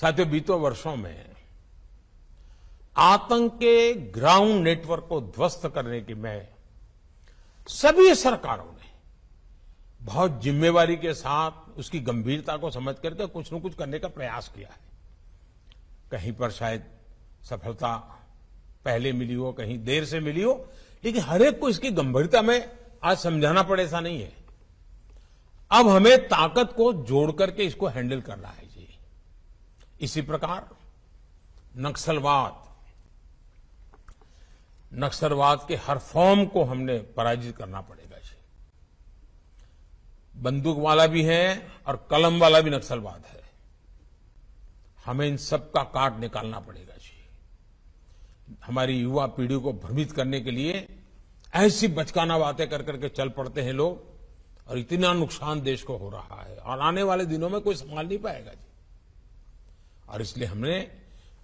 साथियों बीतों वर्षों में आतंक के ग्राउंड नेटवर्क को ध्वस्त करने की मैं सभी सरकारों ने बहुत जिम्मेवारी के साथ उसकी गंभीरता को समझ करके कुछ न कुछ करने का प्रयास किया है कहीं पर शायद सफलता पहले मिली हो कहीं देर से मिली हो लेकिन हर एक को इसकी गंभीरता में आज समझाना पड़े ऐसा नहीं है अब हमें ताकत को जोड़ करके इसको हैंडल करना है इसी प्रकार नक्सलवाद नक्सलवाद के हर फॉर्म को हमने पराजित करना पड़ेगा जी बंदूक वाला भी है और कलम वाला भी नक्सलवाद है हमें इन सब का काट निकालना पड़ेगा जी हमारी युवा पीढ़ी को भ्रमित करने के लिए ऐसी बचकाना बातें कर करके चल पड़ते हैं लोग और इतना नुकसान देश को हो रहा है और आने वाले दिनों में कोई संभाल नहीं पाएगा जी और इसलिए हमने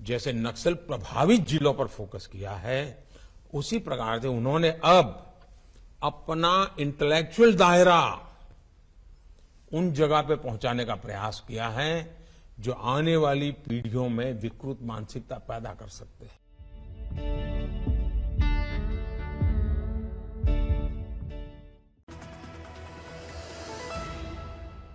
जैसे नक्सल प्रभावित जिलों पर फोकस किया है उसी प्रकार से उन्होंने अब अपना इंटेलेक्चुअल दायरा उन जगह पे पहुंचाने का प्रयास किया है जो आने वाली पीढ़ियों में विकृत मानसिकता पैदा कर सकते हैं